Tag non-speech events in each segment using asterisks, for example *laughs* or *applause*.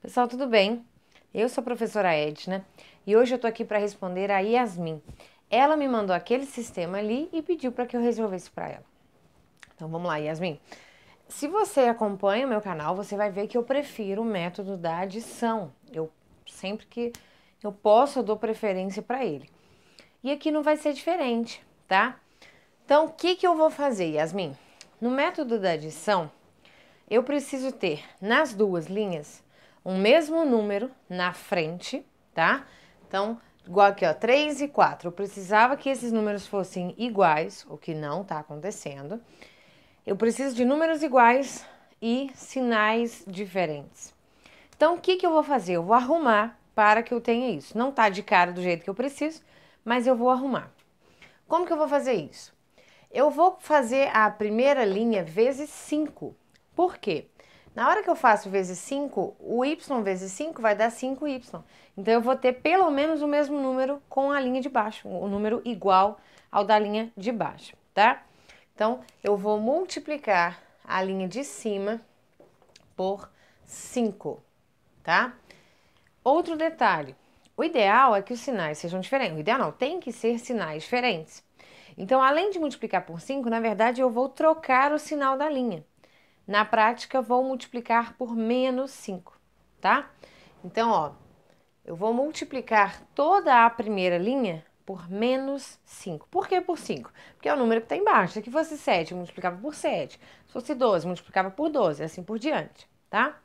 Pessoal, tudo bem? Eu sou a professora Edna e hoje eu tô aqui para responder a Yasmin. Ela me mandou aquele sistema ali e pediu para que eu resolvesse para ela. Então vamos lá, Yasmin. Se você acompanha o meu canal, você vai ver que eu prefiro o método da adição. Eu sempre que eu posso, eu dou preferência para ele. E aqui não vai ser diferente, tá? Então, o que, que eu vou fazer, Yasmin? No método da adição, eu preciso ter nas duas linhas um mesmo número na frente, tá? Então, igual aqui, ó, 3 e 4. Eu precisava que esses números fossem iguais, o que não está acontecendo. Eu preciso de números iguais e sinais diferentes. Então, o que, que eu vou fazer? Eu vou arrumar para que eu tenha isso. Não está de cara do jeito que eu preciso, mas eu vou arrumar. Como que eu vou fazer isso? Eu vou fazer a primeira linha vezes 5. Por quê? Na hora que eu faço vezes 5, o y vezes 5 vai dar 5y. Então eu vou ter pelo menos o mesmo número com a linha de baixo, o um número igual ao da linha de baixo, tá? Então eu vou multiplicar a linha de cima por 5, tá? Outro detalhe, o ideal é que os sinais sejam diferentes. O ideal não, tem que ser sinais diferentes. Então, além de multiplicar por 5, na verdade, eu vou trocar o sinal da linha na prática vou multiplicar por menos 5, tá? Então, ó, eu vou multiplicar toda a primeira linha por menos 5. Por que por 5? Porque é o número que está embaixo. Se aqui fosse 7, eu multiplicava por 7. Se fosse 12, eu multiplicava por 12, assim por diante, tá?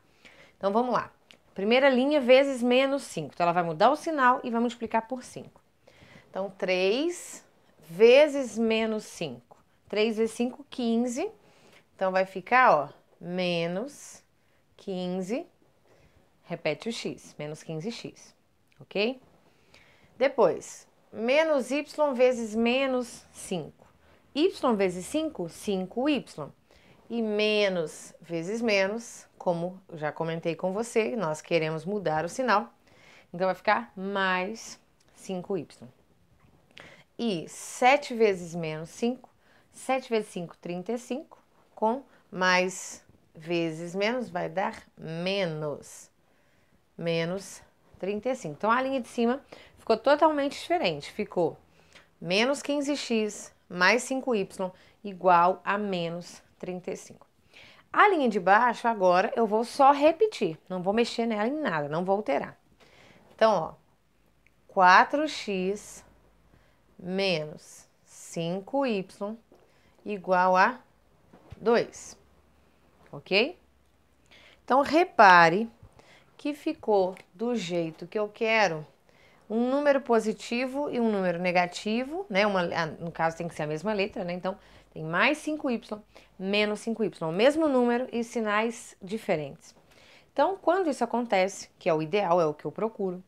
Então, vamos lá. Primeira linha vezes menos 5. Então, ela vai mudar o sinal e vai multiplicar por 5. Então, 3 vezes menos 5. 3 vezes 5, 15 então, vai ficar, ó, menos 15, repete o x, menos 15x, ok? Depois, menos y vezes menos 5. y vezes 5, 5y. E menos vezes menos, como já comentei com você, nós queremos mudar o sinal. Então, vai ficar mais 5y. E 7 vezes menos 5, 7 vezes 5, 35 com mais vezes menos vai dar menos. Menos 35. Então, a linha de cima ficou totalmente diferente. Ficou menos 15x mais 5y igual a menos 35. A linha de baixo, agora, eu vou só repetir. Não vou mexer nela em nada, não vou alterar. Então, ó, 4x menos 5y igual a 2, ok? Então, repare que ficou do jeito que eu quero um número positivo e um número negativo, né? Uma, ah, no caso, tem que ser a mesma letra, né? Então, tem mais 5y, menos 5y, o mesmo número e sinais diferentes. Então, quando isso acontece, que é o ideal, é o que eu procuro,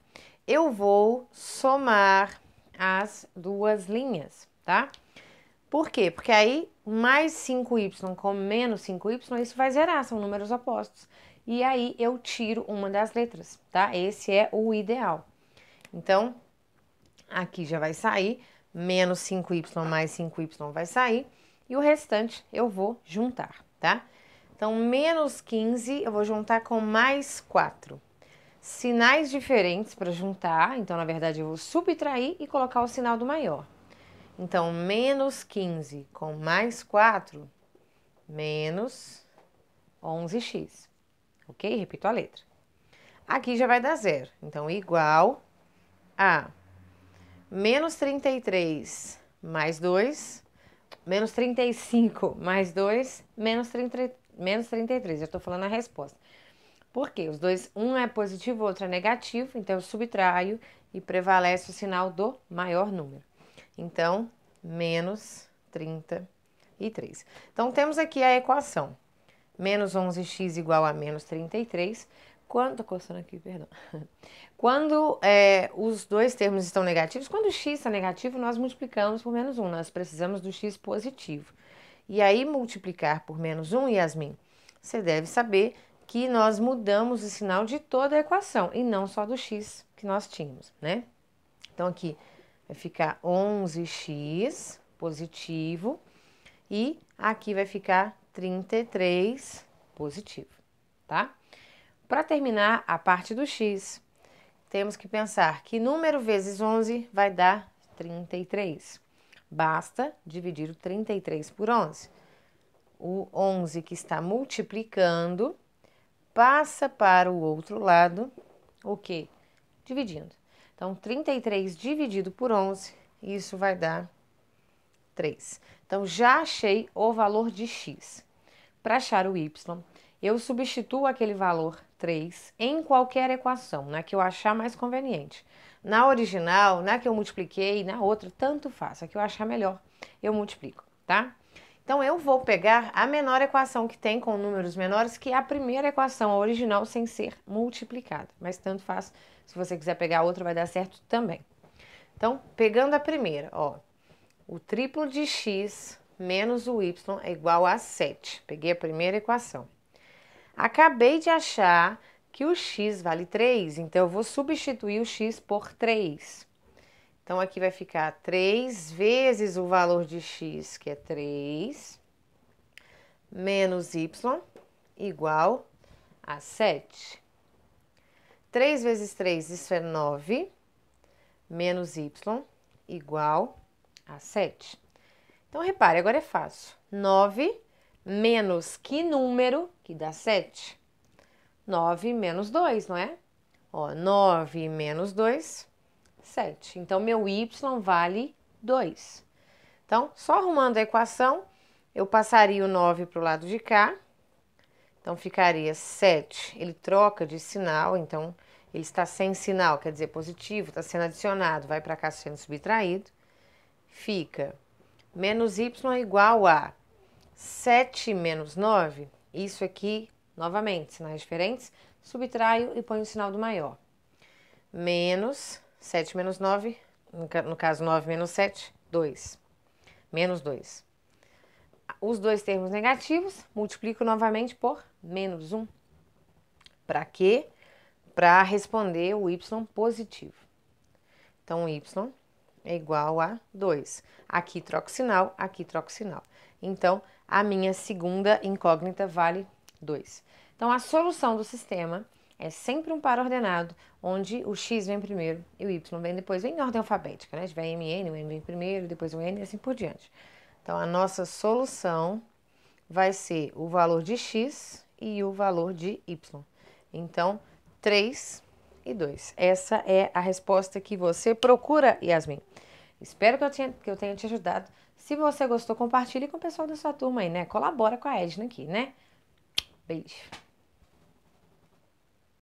eu vou somar as duas linhas, tá? Por quê? Porque aí mais 5y com menos 5y, isso vai zerar, são números opostos. E aí eu tiro uma das letras, tá? Esse é o ideal. Então, aqui já vai sair, menos 5y mais 5y vai sair, e o restante eu vou juntar, tá? Então, menos 15 eu vou juntar com mais 4. Sinais diferentes para juntar, então, na verdade, eu vou subtrair e colocar o sinal do maior. Então, menos 15 com mais 4, menos 11x. Ok? Repito a letra. Aqui já vai dar zero. Então, igual a menos 33 mais 2, menos 35 mais 2, menos, 30, menos 33. Já estou falando a resposta. Por quê? Os dois, um é positivo, o outro é negativo, então eu subtraio e prevalece o sinal do maior número. Então, menos 33. Então, temos aqui a equação. Menos 11x igual a menos 33. Quando, tô coçando aqui, perdão. *laughs* Quando é, os dois termos estão negativos, quando o x está negativo, nós multiplicamos por menos 1. Nós precisamos do x positivo. E aí, multiplicar por menos 1, Yasmin, você deve saber que nós mudamos o sinal de toda a equação e não só do x que nós tínhamos, né? Então, aqui, vai ficar 11x positivo e aqui vai ficar 33 positivo, tá? Para terminar a parte do x, temos que pensar que número vezes 11 vai dar 33. Basta dividir o 33 por 11. O 11 que está multiplicando passa para o outro lado, o que? Dividindo. Então, 33 dividido por 11, isso vai dar 3. Então, já achei o valor de x. Para achar o y, eu substituo aquele valor 3 em qualquer equação, na que eu achar mais conveniente. Na original, na que eu multipliquei, na outra, tanto faz. A que eu achar melhor, eu multiplico, tá? Então, eu vou pegar a menor equação que tem com números menores, que é a primeira equação, a original, sem ser multiplicada. Mas tanto faz, se você quiser pegar a outra, vai dar certo também. Então, pegando a primeira, ó, o triplo de x menos o y é igual a 7. Peguei a primeira equação. Acabei de achar que o x vale 3, então eu vou substituir o x por 3. Então, aqui vai ficar 3 vezes o valor de x, que é 3, menos y, igual a 7. 3 vezes 3, isso é 9, menos y, igual a 7. Então, repare, agora é fácil. 9 menos que número, que dá 7? 9 menos 2, não é? Ó, 9 menos 2 7. Então, meu y vale 2. Então, só arrumando a equação, eu passaria o 9 para o lado de cá. Então, ficaria 7. Ele troca de sinal, então, ele está sem sinal, quer dizer positivo, está sendo adicionado, vai para cá sendo subtraído. Fica menos y é igual a 7 menos 9. Isso aqui, novamente, sinais diferentes, subtraio e ponho o sinal do maior. Menos 7 menos 9, no caso 9 menos 7, 2. Menos 2. Os dois termos negativos, multiplico novamente por menos 1. Para quê? Para responder o y positivo. Então, o y é igual a 2. Aqui troco sinal, aqui troco sinal. Então, a minha segunda incógnita vale 2. Então, a solução do sistema é sempre um par ordenado, onde o X vem primeiro e o Y vem depois, vem em ordem alfabética, né? Se tiver MN, o M vem primeiro, depois o N e assim por diante. Então, a nossa solução vai ser o valor de X e o valor de Y. Então, 3 e 2. Essa é a resposta que você procura, Yasmin. Espero que eu, tenha, que eu tenha te ajudado. Se você gostou, compartilhe com o pessoal da sua turma aí, né? Colabora com a Edna aqui, né? Beijo.